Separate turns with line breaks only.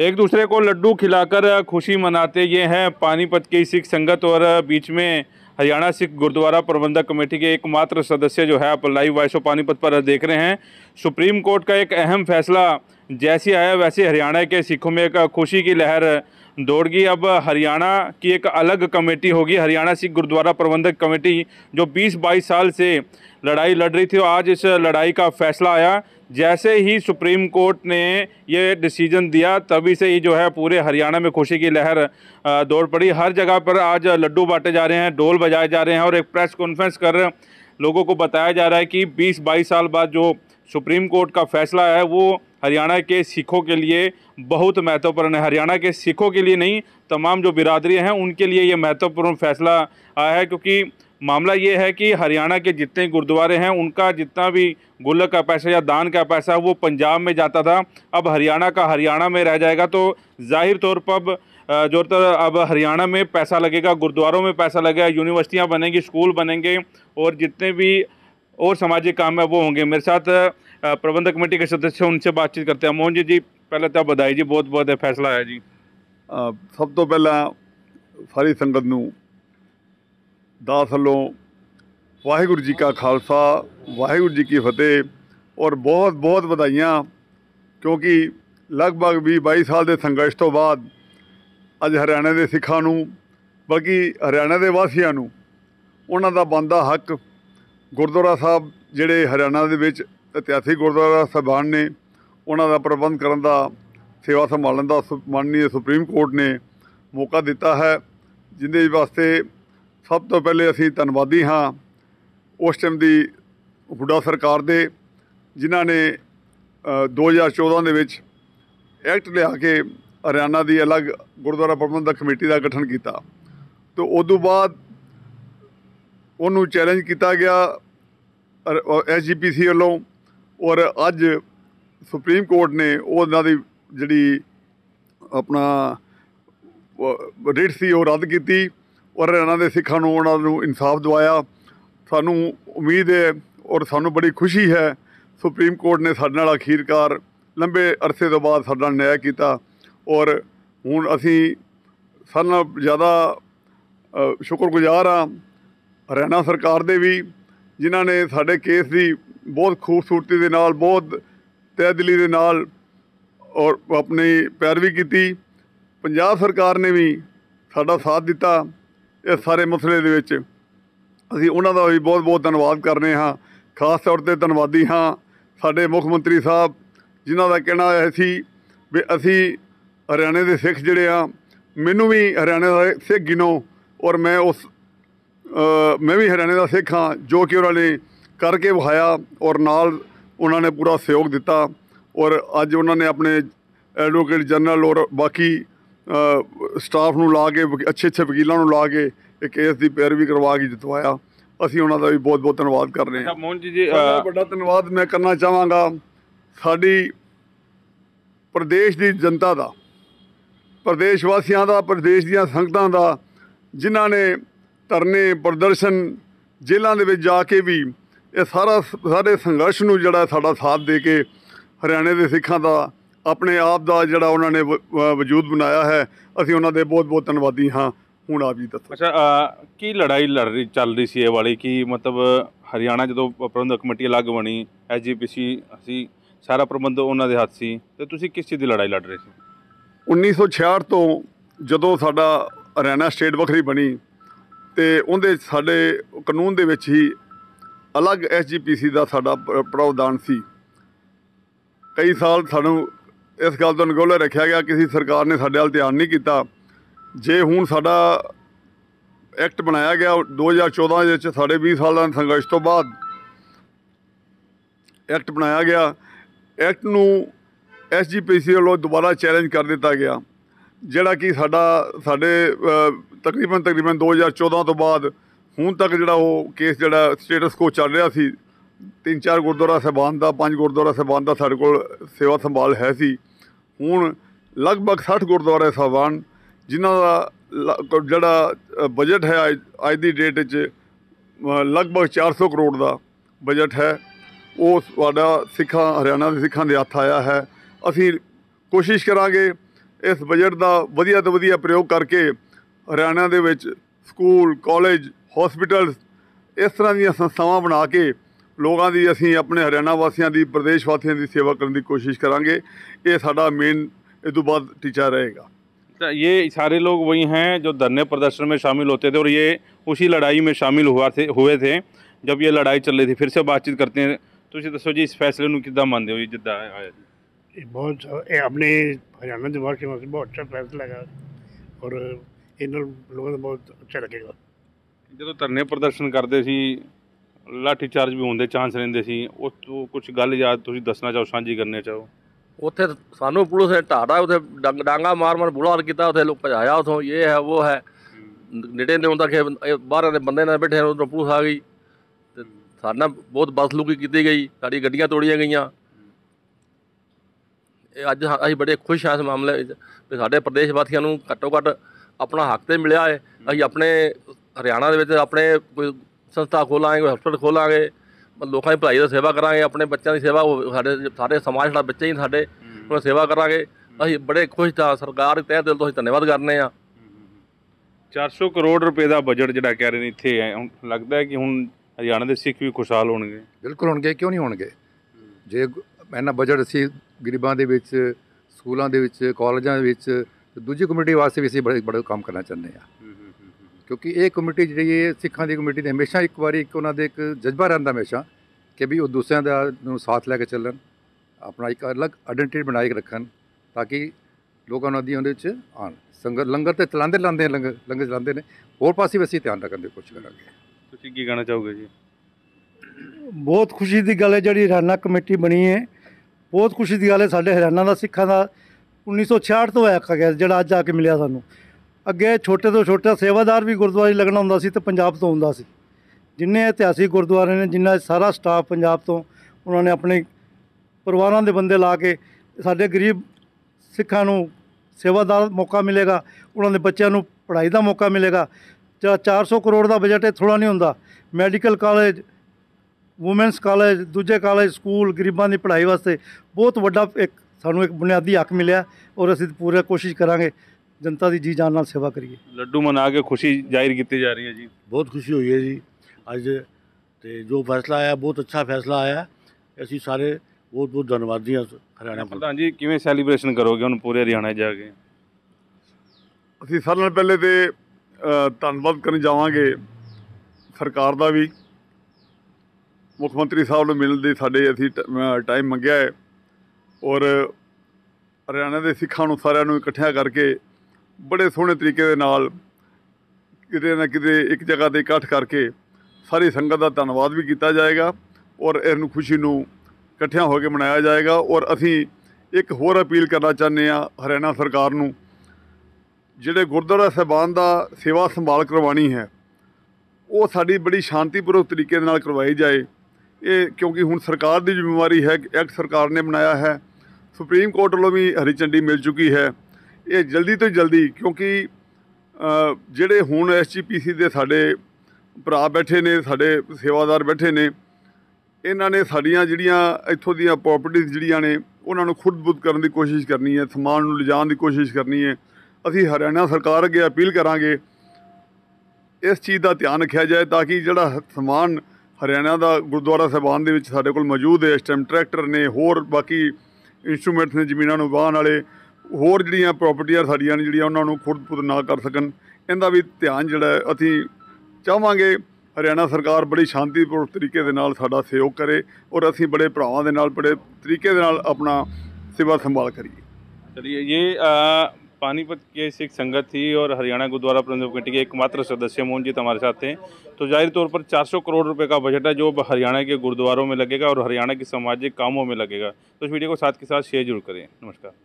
एक दूसरे को लड्डू खिलाकर खुशी मनाते ये हैं पानीपत की सिख संगत और बीच में हरियाणा सिख गुरुद्वारा प्रबंधक कमेटी के एकमात्र सदस्य जो है आप लाइव वाइस पानीपत पर देख रहे हैं सुप्रीम कोर्ट का एक अहम फैसला जैसे आया वैसे हरियाणा के सिखों में एक खुशी की लहर दौड़गी अब हरियाणा की एक अलग कमेटी होगी हरियाणा सिख गुरुद्वारा प्रबंधक कमेटी जो 20-22 साल से लड़ाई लड़ रही थी और आज इस लड़ाई का फैसला आया जैसे ही सुप्रीम कोर्ट ने ये डिसीजन दिया तभी से ही जो है पूरे हरियाणा में खुशी की लहर दौड़ पड़ी हर जगह पर आज लड्डू बांटे जा रहे हैं ढोल बजाए जा रहे हैं और एक प्रेस कॉन्फ्रेंस कर लोगों को बताया जा रहा है कि 20 बाईस साल बाद जो सुप्रीम कोर्ट का फैसला है वो हरियाणा के सिखों के लिए बहुत महत्वपूर्ण है हरियाणा के सिखों के लिए नहीं तमाम जो बिरादरी हैं उनके लिए ये महत्वपूर्ण फैसला आया है क्योंकि मामला ये है कि हरियाणा के जितने गुरुद्वारे हैं उनका जितना भी गुल्लक का पैसा या दान का पैसा वो पंजाब में जाता था अब हरियाणा का हरियाणा में रह जाएगा तो जाहिर तौर पर अब जो अब हरियाणा में पैसा लगेगा गुरुद्वारों में पैसा लगेगा यूनिवर्सिटियाँ बनेंगी स्कूल बनेंगे और जितने भी और सामाजिक काम है वो होंगे मेरे साथ प्रबंधक कमेटी के सदस्य उनसे बातचीत करते हैं मोहन जी जी ਪਹਿਲਾਂ ਤਾਂ ਵਧਾਈ ਜੀ बहुत
ਬਹੁਤ फैसला आया जी सब तो पहला फरी संगत ਨੂੰ ਦਾਸ ਵੱਲੋਂ ਵਾਹਿਗੁਰੂ ਜੀ ਕਾ ਖਾਲਸਾ ਵਾਹਿਗੁਰੂ ਜੀ ਕੀ ਫਤਿਹ ਔਰ ਬਹੁਤ ਬਹੁਤ ਵਧਾਈਆਂ ਕਿਉਂਕਿ ਲਗਭਗ 20 22 ਸਾਲ ਦੇ ਸੰਘਰਸ਼ ਤੋਂ ਬਾਅਦ ਅੱਜ ਹਰਿਆਣਾ ਦੇ ਸਿੱਖਾਂ ਨੂੰ ਬਾਕੀ ਹਰਿਆਣਾ ਦੇ ਵਾਸੀਆਂ ਨੂੰ ਉਹਨਾਂ ਦਾ ਬੰਦਾ ਹੱਕ ਗੁਰਦੁਆਰਾ ਸਾਹਿਬ ਜਿਹੜੇ ਹਰਿਆਣਾ ਦੇ ਵਿੱਚ ਇਤਿਹਾਸਿਕ ਗੁਰਦੁਆਰਾ ਸਾਹਿਬਾਨ ਨੇ ਉਹਨਾਂ ਦਾ ਪ੍ਰਬੰਧ ਕਰਨ ਦਾ ਸੇਵਾ ਸੰਭਾਲਣ ਦਾ ਮਾਨਨੀय ਸੁਪਰੀਮ ਕੋਰਟ ਨੇ ਮੌਕਾ ਦਿੱਤਾ ਹੈ ਜਿੰਦੇ ਵਾਸਤੇ ਸਭ ਤੋਂ ਪਹਿਲੇ ਅਸੀਂ ਧੰਨਵਾਦੀ ਹਾਂ ਉਸ ਟਾਈਮ ਦੀ ਹੁੱਡਾ ਸਰਕਾਰ ਦੇ ਜਿਨ੍ਹਾਂ ਨੇ 2014 ਦੇ ਵਿੱਚ ਐਕਟ ਲਿਆ ਕੇ ਹਰਿਆਣਾ ਦੀ ਅਲੱਗ ਗੁਰਦੁਆਰਾ ਪ੍ਰਬੰਧਕ ਕਮੇਟੀ ਦਾ ਗਠਨ ਕੀਤਾ ਤੇ ਉਸ ਤੋਂ ਬਾਅਦ ਉਹਨੂੰ ਚੈਲੰਜ ਕੀਤਾ ਗਿਆ ਐਸਜੀਪੀਸੀ ਵੱਲੋਂ ਔਰ ਅੱਜ ਸੁਪਰੀਮ ਕੋਰਟ ਨੇ ਉਹਨਾਂ ਦੀ ਜਿਹੜੀ ਆਪਣਾ ਰਿਟ ਸੀ ਉਹ ਰੱਦ ਕੀਤੀ ਔਰ ਇਹਨਾਂ ਦੇ ਸਿੱਖਾਂ ਨੂੰ ਉਹਨਾਂ ਨੂੰ ਇਨਸਾਫ ਦਵਾਇਆ ਸਾਨੂੰ ਉਮੀਦ ਹੈ ਔਰ ਸਾਨੂੰ ਬੜੀ ਖੁਸ਼ੀ ਹੈ ਸੁਪਰੀਮ ਕੋਰਟ ਨੇ ਸਾਡੇ ਨਾਲ ਅਖੀਰਕਾਰ ਲੰਬੇ ਅਰਸੇ ਤੋਂ ਬਾਅਦ ਸਾਡਾ ਨਿਆਂ ਕੀਤਾ ਔਰ ਹੁਣ ਅਸੀਂ ਸਾਨੂੰ ਜ਼ਿਆਦਾ ਸ਼ੁਕਰਗੁਜ਼ਾਰ ਆ ਹਰਿਆਣਾ ਸਰਕਾਰ ਦੇ ਵੀ ਜਿਨ੍ਹਾਂ ਨੇ ਸਾਡੇ ਕੇਸ ਦੀ ਬਹੁਤ ਖੂਬਸੂਰਤੀ ਦੇ ਨਾਲ ਬਹੁਤ ਤਹਿਦਿਲੀ ਦੇ ਨਾਲ ਔਰ ਆਪਣੀ ਪੈਰਵੀ ਕੀਤੀ ਪੰਜਾਬ ਸਰਕਾਰ ਨੇ ਵੀ ਸਾਡਾ ਸਾਥ ਦਿੱਤਾ ਇਹ ਸਾਰੇ ਮਸਲੇ ਦੇ ਵਿੱਚ ਅਸੀਂ ਉਹਨਾਂ ਦਾ ਵੀ ਬਹੁਤ-ਬਹੁਤ ਧੰਨਵਾਦ ਕਰਨੇ ਹਾਂ ਖਾਸ ਤੌਰ ਤੇ ਧੰਨਵਾਦੀ ਹਾਂ ਸਾਡੇ ਮੁੱਖ ਮੰਤਰੀ ਸਾਹਿਬ ਜਿਨ੍ਹਾਂ ਦਾ ਕਹਿਣਾ ਹੈ ਸੀ ਵੀ ਅਸੀਂ ਹਰਿਆਣੇ ਦੇ ਸਿੱਖ ਜਿਹੜੇ ਆ ਮੈਨੂੰ ਵੀ ਹਰਿਆਣੇ ਦਾ ਸਿੱਖ ਗਿਨੋ ਔਰ ਮੈਂ ਉਸ ਮੈਂ ਵੀ ਹਰਿਆਣੇ ਦਾ ਸਿੱਖ ਹਾਂ ਜੋ ਕਿ ਉਹਨਾਂ ਨੇ ਕਰਕੇ ਵਿਖਾਇਆ ਔਰ ਨਾਲ ਉਹਨਾਂ ਨੇ ਪੂਰਾ ਸਹਿਯੋਗ ਦਿੱਤਾ ਔਰ ਅੱਜ ਉਹਨਾਂ ਨੇ ਆਪਣੇ ਐਡਵੋਕੇਟ ਜਨਰਲ ਔਰ ਬਾਕੀ ਸਟਾਫ ਨੂੰ ਲਾ ਕੇ ਅੱਛੇ ਅੱਛੇ ਵਕੀਲਾਂ ਨੂੰ ਲਾ ਕੇ ਇਹ ਕੇਸ ਦੀ ਪੈਰਵੀ ਕਰਵਾ ਕੇ ਜਿਤਵਾਇਆ ਅਸੀਂ ਉਹਨਾਂ ਦਾ ਵੀ ਬਹੁਤ ਬਹੁਤ ਧੰਨਵਾਦ ਕਰ ਰਹੇ ਹਾਂ ਮੋਹਨ ਜੀ ਜੀ ਵੱਡਾ ਧੰਨਵਾਦ ਮੈਂ ਕਰਨਾ ਚਾਹਾਂਗਾ ਸਾਡੀ ਪ੍ਰਦੇਸ਼ ਦੀ ਜਨਤਾ ਦਾ ਪ੍ਰਦੇਸ਼ ਵਾਸੀਆਂ ਦਾ ਪ੍ਰਦੇਸ਼ ਦੀਆਂ ਸੰਗਤਾਂ ਦਾ ਜਿਨ੍ਹਾਂ ਨੇ ਧਰਨੇ ਪ੍ਰਦਰਸ਼ਨ ਜੇਲ੍ਹਾਂ ਦੇ ਵਿੱਚ ਜਾ ਕੇ ਵੀ ਇਹ ਸਾਰਾ ਸਾਡੇ ਸੰਘਰਸ਼ ਨੂੰ ਜਿਹੜਾ ਸਾਡਾ ਸਾਥ ਦੇ ਕੇ ਹਰਿਆਣੇ ਦੇ ਸਿੱਖਾਂ ਦਾ ਆਪਣੇ ਆਪ ਦਾ ਜਿਹੜਾ ਉਹਨਾਂ ਨੇ ਵਜੂਦ ਬਣਾਇਆ ਹੈ ਅਸੀਂ ਉਹਨਾਂ ਦੇ ਬਹੁਤ ਬਹੁਤ ਧੰਨਵਾਦੀ ਹਾਂ ਹੁਣ ਆਪ ਜੀ ਦੱਸੋ
ਅੱਛਾ ਕੀ ਲੜਾਈ ਲੜ ਰਹੀ ਚੱਲ ਰਹੀ ਸੀ ਇਹ ਵਾਲੀ ਕੀ ਮਤਲਬ ਹਰਿਆਣਾ ਜਦੋਂ ਪ੍ਰਬੰਧਕ ਕਮੇਟੀ ਅਲੱਗ ਬਣੀ ਐਸਜੀਪੀਸੀ ਅਸੀਂ ਸਾਰਾ ਪ੍ਰਬੰਧ ਉਹਨਾਂ ਦੇ ਹੱਥ ਸੀ ਤੇ ਤੁਸੀਂ ਕਿਸ ਚੀਜ਼ ਦੀ ਲੜਾਈ ਲੜ ਰਹੇ ਸੀ
1966 ਤੋਂ ਜਦੋਂ ਸਾਡਾ ਹਰਿਆਣਾ ਸਟੇਟ ਵੱਖਰੀ ਬਣੀ ਤੇ ਉਹਦੇ ਸਾਡੇ ਕਾਨੂੰਨ ਦੇ ਵਿੱਚ ਹੀ ਅਲੱਗ ਐਸਜੀਪੀਸੀ ਦਾ ਸਾਡਾ ਪ੍ਰਾਵਧਾਨ ਸੀ ਕਈ ਸਾਲ ਸਾਨੂੰ ਇਸ ਗੱਲ ਤੋਂ ਨਿਗੋਲੇ ਰੱਖਿਆ ਗਿਆ ਕਿਸੇ ਸਰਕਾਰ ਨੇ ਸਾਡੇ ਵੱਲ ਧਿਆਨ ਨਹੀਂ ਕੀਤਾ ਜੇ ਹੁਣ ਸਾਡਾ ਐਕਟ ਬਣਾਇਆ ਗਿਆ 2014 ਵਿੱਚ ਸਾਡੇ 20 ਸਾਲਾਂ ਦੇ ਸੰਘਰਸ਼ ਤੋਂ ਬਾਅਦ ਐਕਟ ਬਣਾਇਆ ਗਿਆ ਐਕਟ ਨੂੰ ਐਸਜੀਪੀਸੀ ਵੱਲੋਂ ਦੁਬਾਰਾ ਚੈਲੰਜ ਕਰ ਦਿੱਤਾ ਗਿਆ ਜਿਹੜਾ ਕਿ ਸਾਡਾ ਸਾਡੇ ਤਕਰੀਬਨ ਤਕਰੀਬਨ 2014 ਤੋਂ ਬਾਅਦ ਹੁਣ ਤੱਕ ਜਿਹੜਾ ਉਹ ਕੇਸ ਜਿਹੜਾ ਸਟੇਟਸ ਕੋ ਚੱਲ ਰਿਹਾ ਸੀ ਤਿੰਨ ਚਾਰ ਗੁਰਦੁਆਰਾ ਸਹਿਬਾਨ ਦਾ ਪੰਜ ਗੁਰਦੁਆਰਾ ਸਹਿਬਾਨ ਦਾ ਸਾਡੇ ਕੋਲ ਸੇਵਾ ਸੰਭਾਲ ਹੈ ਸੀ ਹੁਣ ਲਗਭਗ 60 ਗੁਰਦੁਆਰੇ ਸਹਿਬਾਨ ਜਿਨ੍ਹਾਂ ਦਾ ਜਿਹੜਾ ਬਜਟ ਹੈ ਅੱਜ ਦੀ ਡੇਟ 'ਚ ਲਗਭਗ 400 ਕਰੋੜ ਦਾ ਬਜਟ ਹੈ ਉਹ ਸਾਡਾ ਸਿੱਖਾਂ ਹਰਿਆਣਾ ਦੇ ਸਿੱਖਾਂ ਦੇ ਹੱਥ ਆਇਆ ਹੈ ਅਸੀਂ ਕੋਸ਼ਿਸ਼ ਕਰਾਂਗੇ ਇਸ ਬਜਟ ਦਾ ਵਧੀਆ ਤੋਂ ਵਧੀਆ ਪ੍ਰਯੋਗ ਕਰਕੇ ਹਰਿਆਣਾ ਦੇ ਵਿੱਚ ਸਕੂਲ ਕਾਲਜ ਹਸਪੀਟਲ ਇਸ ਤਰ੍ਹਾਂ ਦੀਆਂ ਸੰਸਥਾਵਾਂ ਬਣਾ ਕੇ ਲੋਕਾਂ ਦੀ ਅਸੀਂ ਆਪਣੇ ਹਰਿਆਣਾ ਵਾਸੀਆਂ ਦੀ ਪ੍ਰਦੇਸ਼ ਵਾਸੀਆਂ ਦੀ ਸੇਵਾ ਕਰਨ ਦੀ ਕੋਸ਼ਿਸ਼ ਕਰਾਂਗੇ ਇਹ ਸਾਡਾ ਮੇਨ ਇਸ ਤੋਂ ਬਾਅਦ ਟੀਚਾ रहेगा
ਇਹ सारे ਲੋਕ ਵਹੀ ਹੈ ਜੋ ਧਰਨੇ ਪ੍ਰਦਰਸ਼ਨ ਵਿੱਚ ਸ਼ਾਮਿਲ ਹੋਤੇ ਤੇ ਔਰ ਇਹ ਉਸੇ ਲੜਾਈ ਵਿੱਚ ਸ਼ਾਮਿਲ ਹੋਆ ਸੇ ਹੋਏ थे जब ਇਹ ਲੜਾਈ चल रही थी फिर से बातचीत करते हैं ਤੁਸੀਂ ਦੱਸੋ ਜੀ ਇਸ ਫੈਸਲੇ ਨੂੰ ਕਿੱਦਾਂ ਮੰਨਦੇ ਹੋ ਜੀ ਜਿੱਦਾਂ ਆਇਆ ਜੀ ਇਹ ਬਹੁਤ ਇਹ ਆਪਣੇ ਹਰਿਆਣਾ ਦੇ ਵਾਸੀਆਂ ਵਾਸਤੇ ਬਹੁਤ ਅੱਛਾ ਫੈਸਲਾ ਹੈਗਾ ਔਰ ਇਹਨਾਂ ਲੋਕਾਂ ਨੂੰ ਬਹੁਤ ਅੱਛਾ ਲੱਗੇਗਾ ਜਦੋਂ ਧਰਨੇ ਪ੍ਰਦਰਸ਼ਨ ਕਰਦੇ ਸੀ ਲਾਠੀ ਚਾਰਜ ਵੀ ਹੁੰਦੇ ਚਾਂਸ ਰਹਿੰਦੇ ਸੀ ਉਸ ਤੋਂ ਕੁਝ ਗੱਲ ਯਾਦ ਤੁਸੀਂ ਦੱਸਣਾ ਚਾਹੋ ਸਾਂਝੀ ਕਰਨੇ ਚਾਹੋ ਉੱਥੇ ਸਾਨੂੰ ਪੁਲਿਸ ਨੇ ਢਾੜਾ ਉੱਥੇ ਡਾਂਗਾ ਮਾਰ ਮਾਰ ਬੁਲਾਰ ਕੀਤਾ ਉੱਥੇ ਲੋਕ ਭਜਾਇਆ ਉਥੋਂ ਇਹ ਹੈ ਉਹ ਹੈ ਨੇੜੇ ਨੇ ਹੁੰਦਾ ਕਿ ਬਾਹਰ ਦੇ ਬੰਦੇ ਨਾਲ ਬੈਠੇ ਉਧਰੋਂ ਪੁਲਿਸ ਆ ਗਈ ਤੇ ਸਾਡਾ ਬਹੁਤ ਬਸਲੂਕੀ ਕੀਤੀ ਗਈ ਸਾਡੀ ਗੱਡੀਆਂ ਤੋੜੀਆਂ ਗਈਆਂ ਇਹ ਅੱਜ ਅਸੀਂ ਬੜੇ ਖੁਸ਼ ਹਾਂ ਇਸ ਮਾਮਲੇ ਵਿੱਚ ਸਾਡੇ ਪ੍ਰਦੇਸ਼ ਵਾਸੀਆਂ ਨੂੰ ਘੱਟੋ ਘੱਟ ਆਪਣਾ ਹੱਕ ਤੇ ਮਿਲਿਆ ਹੈ ਅਸੀਂ ਆਪਣੇ ਹਰਿਆਣਾ ਦੇ ਵਿੱਚ ਆਪਣੇ ਕੋਈ ਸੰਸਥਾ ਖੋਲਾਂਗੇ ਕੋਈ ਹਸਪਤਾਲ ਖੋਲਾਂਗੇ ਲੋਕਾਂ ਦੀ ਭਲਾਈ ਦਾ ਸੇਵਾ ਕਰਾਂਗੇ ਆਪਣੇ ਬੱਚਿਆਂ ਦੀ ਸੇਵਾ ਸਾਡੇ ਸਾਡੇ ਸਾਰੇ ਸਮਾਜ ਦਾ ਬੱਚੇ ਹੀ ਸਾਡੇ ਉਹ ਸੇਵਾ ਕਰਾਂਗੇ ਅਸੀਂ ਬੜੇ ਖੁਸ਼ ਤਾਂ ਸਰਕਾਰ ਤੇ ਦਿਲ ਤੋਂ ਅਸੀਂ ਧੰਨਵਾਦ ਕਰਨੇ ਆ 400 ਕਰੋੜ ਰੁਪਏ ਦਾ ਬਜਟ ਜਿਹੜਾ ਕਹਿ ਰਹੇ ਨੇ ਇੱਥੇ ਹੈ ਹੁਣ ਲੱਗਦਾ ਹੈ ਕਿ ਹੁਣ ਹਰਿਆਣਾ ਦੇ ਸਿੱਖ ਵੀ ਖੁਸ਼ਹਾਲ ਹੋਣਗੇ ਬਿਲਕੁਲ ਹੋਣਗੇ ਕਿਉਂ ਨਹੀਂ ਹੋਣਗੇ ਜੇ ਇਹਨਾਂ ਬਜਟ ਅਸੀਂ ਗਰੀਬਾਂ ਦੇ ਵਿੱਚ ਸਕੂਲਾਂ ਦੇ ਵਿੱਚ ਕਾਲਜਾਂ ਦੇ ਵਿੱਚ ਦੂਜੀ ਕਮਿਊਨਿਟੀ ਵਾਸਤੇ ਵੀ ਅਸੀਂ ਬੜੇ ਬੜੇ ਕੰਮ ਕਰਨਾ ਚਾਹੁੰਦੇ ਆ ਕਿਉਂਕਿ ਇਹ ਕਮੇਟੀ ਜਿਹੜੀ ਹੈ ਸਿੱਖਾਂ ਦੀ ਕਮੇਟੀ ਨੇ ਹਮੇਸ਼ਾ ਇੱਕ ਵਾਰੀ ਇੱਕ ਉਹਨਾਂ ਦੇ ਇੱਕ ਜਜ਼ਬਾ ਰਹਿੰਦਾ ਹਮੇਸ਼ਾ ਕਿ ਵੀ ਉਹ ਦੂਸਰਿਆਂ ਦਾ ਨੂੰ ਸਾਥ ਲੈ ਕੇ ਚੱਲਣ ਆਪਣਾ ਇੱਕ ਅਲੱਗ ਆਇਡੈਂਟੀਟੀ ਬਣਾਈ ਰੱਖਣ ਤਾਂ ਕਿ ਲੋਕਾਂ ਨੂੰ ਦੀ ਦੇ ਵਿੱਚ ਆਣ ਸੰਗਤ ਲੰਗਰ ਤੇ ਚਲਾਉਂਦੇ ਲਾਉਂਦੇ ਲੰਗਰ ਲੰਗਰ ਚਲਾਉਂਦੇ ਨੇ ਹੋਰ ਪਾਸੇ ਵੀ ਅਸੀਂ ਧਿਆਨ ਰੱਖਣ ਦੀ ਕੋਸ਼ਿਸ਼ ਕਰਾਂਗੇ ਤੁਸੀਂ ਕੀ ਕਹਿਣਾ ਚਾਹੋਗੇ ਜੀ
ਬਹੁਤ ਖੁਸ਼ੀ ਦੀ ਗੱਲ ਹੈ ਜਿਹੜੀ ਹਰਿਆਣਾ ਕਮੇਟੀ ਬਣੀ ਹੈ ਬਹੁਤ ਖੁਸ਼ੀ ਦੀ ਗੱਲ ਹੈ ਸਾਡੇ ਹਰਿਆਣਾ ਦਾ ਸਿੱਖਾਂ ਦਾ 1966 ਤੋਂ ਆਇਆ ਗਿਆ ਜਿਹੜਾ ਅੱਜ ਆ ਕੇ ਮਿਲਿਆ ਸਾਨੂੰ ਅੱਗੇ ਛੋਟੇ ਤੋਂ ਛੋਟਾ ਸੇਵਾਦਾਰ ਵੀ ਗੁਰਦੁਆਰੇ ਲੱਗਣਾ ਹੁੰਦਾ ਸੀ ਤੇ ਪੰਜਾਬ ਤੋਂ ਹੁੰਦਾ ਸੀ ਜਿੰਨੇ ਇਤਿਹਾਸਿਕ ਗੁਰਦੁਆਰੇ ਨੇ ਜਿੰਨਾ ਸਾਰਾ ਸਟਾਫ ਪੰਜਾਬ ਤੋਂ ਉਹਨਾਂ ਨੇ ਆਪਣੇ ਪਰਿਵਾਰਾਂ ਦੇ ਬੰਦੇ ਲਾ ਕੇ ਸਾਡੇ ਗਰੀਬ ਸਿੱਖਾਂ ਨੂੰ ਸੇਵਾਦਾਰ ਮੌਕਾ ਮਿਲੇਗਾ ਉਹਨਾਂ ਦੇ ਬੱਚਿਆਂ ਨੂੰ ਪੜ੍ਹਾਈ ਦਾ ਮੌਕਾ ਮਿਲੇਗਾ 400 ਕਰੋੜ ਦਾ ਬਜਟ ਇਹ ਥੋੜਾ ਨਹੀਂ ਹੁੰਦਾ ਮੈਡੀਕਲ ਕਾਲਜ ਔਮਨਸ ਕਾਲਜ ਦੂਜੇ ਕਾਲਜ ਸਕੂਲ ਗਰੀਬਾਂ ਦੀ ਪੜ੍ਹਾਈ ਵਾਸਤੇ ਬਹੁਤ ਵੱਡਾ ਇੱਕ ਸਾਨੂੰ ਇੱਕ ਬੁਨਿਆਦੀ ਹੱਕ ਮਿਲਿਆ ਔਰ ਅਸੀਂ ਪੂਰੀ ਕੋਸ਼ਿਸ਼ ਕਰਾਂਗੇ ਜਨਤਾ ਦੀ ਜੀ ਜਾਨ ਨਾਲ ਸੇਵਾ ਕਰੀਏ
ਲੱਡੂ ਮਨਾ ਕੇ ਖੁਸ਼ੀ ਜ਼ਾਹਿਰ ਕੀਤੀ ਜਾ ਰਹੀ ਹੈ ਜੀ ਬਹੁਤ ਖੁਸ਼ੀ ਹੋਈ ਹੈ ਜੀ ਅੱਜ ਤੇ ਜੋ ਫੈਸਲਾ ਆਇਆ ਬਹੁਤ ਅੱਛਾ ਫੈਸਲਾ ਆਇਆ
ਅਸੀਂ ਸਾਰੇ ਬਹੁਤ ਬਹੁਤ ਧੰਨਵਾਦੀ ਹਾਂ
ਹਰਿਆਣਾ ਪ੍ਰਧਾਨ ਜੀ ਕਿਵੇਂ ਸੈਲੀਬ੍ਰੇਸ਼ਨ ਕਰੋਗੇ ਹੁਣ ਪੂਰੇ ਹਰਿਆਣਾ ਜਾ
ਕੇ ਅਸੀਂ ਸਭ ਨਾਲ ਪਹਿਲੇ ਤੇ ਧੰਨਵਾਦ ਕਰਨ ਜਾਵਾਂਗੇ ਸਰਕਾਰ ਦਾ ਵੀ ਮੁੱਖ ਮੰਤਰੀ ਸਾਹਿਬ ਨੂੰ ਮਿਲਣ ਦੇ ਸਾਡੇ ਅਸੀਂ ਟਾਈਮ ਮੰਗਿਆ ਹੈ ਔਰ ਹਰਿਆਣਾ ਦੇ ਸਿੱਖਾਂ ਨੂੰ ਸਾਰਿਆਂ ਨੂੰ ਇਕੱਠਿਆਂ ਕਰਕੇ ਬੜੇ ਸੋਹਣੇ ਤਰੀਕੇ ਦੇ ਨਾਲ ਕਿਤੇ ਨਾ ਕਿਤੇ ਇੱਕ ਜਗ੍ਹਾ ਤੇ ਇਕੱਠ ਕਰਕੇ ਸਾਰੀ ਸੰਗਤ ਦਾ ਧੰਨਵਾਦ ਵੀ ਕੀਤਾ ਜਾਏਗਾ ਔਰ ਇਸ ਨੂੰ ਖੁਸ਼ੀ ਨੂੰ ਇਕੱਠਿਆਂ ਹੋ ਕੇ ਮਨਾਇਆ ਜਾਏਗਾ ਔਰ ਅਸੀਂ ਇੱਕ ਹੋਰ ਅਪੀਲ ਕਰਨਾ ਚਾਹੁੰਦੇ ਆ ਹਰਿਆਣਾ ਸਰਕਾਰ ਨੂੰ ਜਿਹੜੇ ਗੁਰਦੁਆਰਾ ਸਹਿਬਾਨ ਦਾ ਸੇਵਾ ਸੰਭਾਲ ਕਰਵਾਣੀ ਹੈ ਉਹ ਸਾਡੀ ਬੜੀ ਸ਼ਾਂਤੀਪੂਰਵਕ ਤਰੀਕੇ ਦੇ ਨਾਲ ਕਰਵਾਈ ਜਾਏ ਇਹ ਕਿਉਂਕਿ ਹੁਣ ਸਰਕਾਰ ਦੀ ਜ਼ਿੰਮੇਵਾਰੀ ਹੈ ਕਿ ਇੱਕ ਸਰਕਾਰ ਨੇ ਬਣਾਇਆ ਹੈ ਸੁਪਰੀਮ ਕੋਰਟ ਵੱਲੋਂ ਵੀ ਹਰੀ ਚੰਡੀ ਮਿਲ ਚੁੱਕੀ ਹੈ ਇਹ ਜਲਦੀ ਤੋਂ ਜਲਦੀ ਕਿਉਂਕਿ ਜਿਹੜੇ ਹੁਣ ਐਸਜੀਪੀਸੀ ਦੇ ਸਾਡੇ ਭਰਾ ਬੈਠੇ ਨੇ ਸਾਡੇ ਸੇਵਾਦਾਰ ਬੈਠੇ ਨੇ ਇਹਨਾਂ ਨੇ ਸਾਡੀਆਂ ਜਿਹੜੀਆਂ ਇੱਥੋਂ ਦੀਆਂ ਪ੍ਰਾਪਰਟੀਆਂ ਜਿਹੜੀਆਂ ਨੇ ਉਹਨਾਂ ਨੂੰ ਖੁਦਬੁਦ ਕਰਨ ਦੀ ਕੋਸ਼ਿਸ਼ ਕਰਨੀ ਹੈ ਸਮਾਨ ਨੂੰ ਲਿਜਾਣ ਦੀ ਕੋਸ਼ਿਸ਼ ਕਰਨੀ ਹੈ ਅਸੀਂ ਹਰਿਆਣਾ ਸਰਕਾਰ ਅੱਗੇ ਅਪੀਲ ਕਰਾਂਗੇ ਇਸ ਚੀਜ਼ ਦਾ ਧਿਆਨ ਰੱਖਿਆ ਜਾਏ ਤਾਂ ਕਿ ਜਿਹੜਾ ਸਮਾਨ ਹਰਿਆਣਾ ਦਾ ਗੁਰਦੁਆਰਾ ਸਾਹਿਬਾਨ ਦੇ ਵਿੱਚ ਸਾਡੇ ਕੋਲ ਮੌਜੂਦ ਹੈ ਇਸ ਟਾਈਮ ਟਰੈਕਟਰ ਨੇ ਹੋਰ ਬਾਕੀ ਇਨਸਟਰੂਮੈਂਟਸ ਨੇ ਜ਼ਮੀਨਾਂ ਨੂੰ ਵਾਹਣ ਵਾਲੇ ਹੋਰ ਜਿਹੜੀਆਂ ਪ੍ਰਾਪਰਟੀਆਂ ਸਾਡੀਆਂ ਨੇ ਜਿਹੜੀਆਂ ਉਹਨਾਂ ਨੂੰ ਖੁਰਦਪੁਰ ਨਾ ਕਰ ਸਕਣ ਇਹਦਾ ਵੀ ਧਿਆਨ ਜਿਹੜਾ ਅਸੀਂ ਚਾਹਾਂਗੇ ਹਰਿਆਣਾ ਸਰਕਾਰ ਬੜੀ ਸ਼ਾਂਤੀਪੂਰਨ ਤਰੀਕੇ ਦੇ ਨਾਲ ਸਾਡਾ ਸਹਿਯੋਗ ਕਰੇ ਔਰ ਅਸੀਂ ਬੜੇ ਭਰਾਵਾਂ ਦੇ ਨਾਲ ਬੜੇ ਤਰੀਕੇ ਦੇ ਨਾਲ ਆਪਣਾ सेवा संभाल करिए
चलिए ये पानीपत के सिख संगत थी और हरियाणा गुरुद्वारा प्रबंधक कमेटी के एकमात्र सदस्य मोहन जीत हमारे साथ थे तो जाहिर तौर पर 400 करोड़ रुपए का बजट है जो हरियाणा के गुरुद्वारों में लगेगा और हरियाणा के सामाजिक कामों में लगेगा तो इस वीडियो को साथ के साथ शेयर जरूर करें नमस्कार